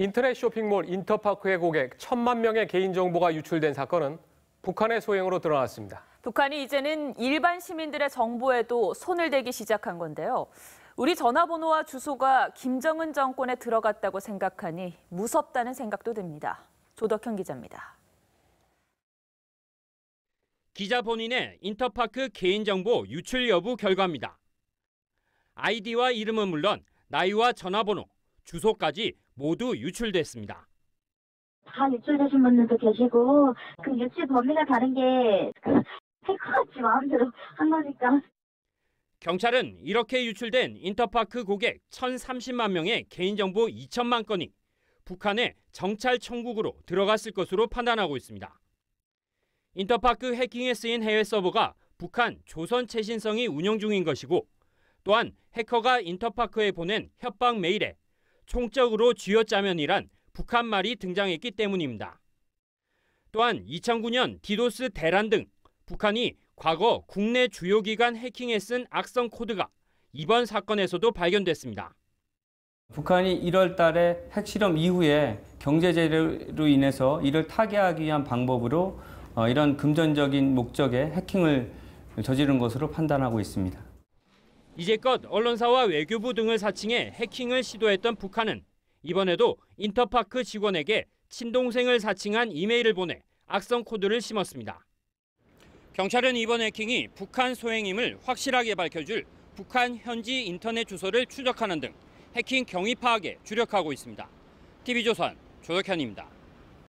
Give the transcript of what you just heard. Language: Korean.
인터넷 쇼핑몰 인터파크의 고객 천만 명의 개인정보가 유출된 사건은 북한의 소행으로 드러났습니다. 북한이 이제는 일반 시민들의 정보에도 손을 대기 시작한 건데요. 우리 전화번호와 주소가 김정은 정권에 들어갔다고 생각하니 무섭다는 생각도 듭니다. 조덕현 기자입니다. 기자 본인의 인터파크 개인정보 유출 여부 결과입니다. 아이디와 이름은 물론 나이와 전화번호, 주소까지 모두 유출됐습니다. 다 유출되신 분들도 계시고 그 유출 범위가 다른 게 해커같이 그 마음대로 한 거니까. 경찰은 이렇게 유출된 인터파크 고객 1,030만 명의 개인정보 2천만 건이 북한의 정찰 청국으로 들어갔을 것으로 판단하고 있습니다. 인터파크 해킹에 쓰인 해외 서버가 북한 조선 최신성이 운영 중인 것이고 또한 해커가 인터파크에 보낸 협박 메일에 총적으로 쥐어짜면이란 북한 말이 등장했기 때문입니다. 또한 2009년 디도스 대란 등 북한이 과거 국내 주요 기관 해킹에 쓴 악성 코드가 이번 사건에서도 발견됐습니다. 북한이 1월 달에 핵실험 이후에 경제제재로 인해서 이를 타개하기 위한 방법으로 어, 이런 금전적인 목적의 해킹을 저지른 것으로 판단하고 있습니다. 이제껏 언론사와 외교부 등을 사칭해 해킹을 시도했던 북한은 이번에도 인터파크 직원에게 친동생을 사칭한 이메일을 보내 악성 코드를 심었습니다. 경찰은 이번 해킹이 북한 소행임을 확실하게 밝혀줄 북한 현지 인터넷 주소를 추적하는 등 해킹 경위 파악에 주력하고 있습니다. TV조선 조덕현입니다.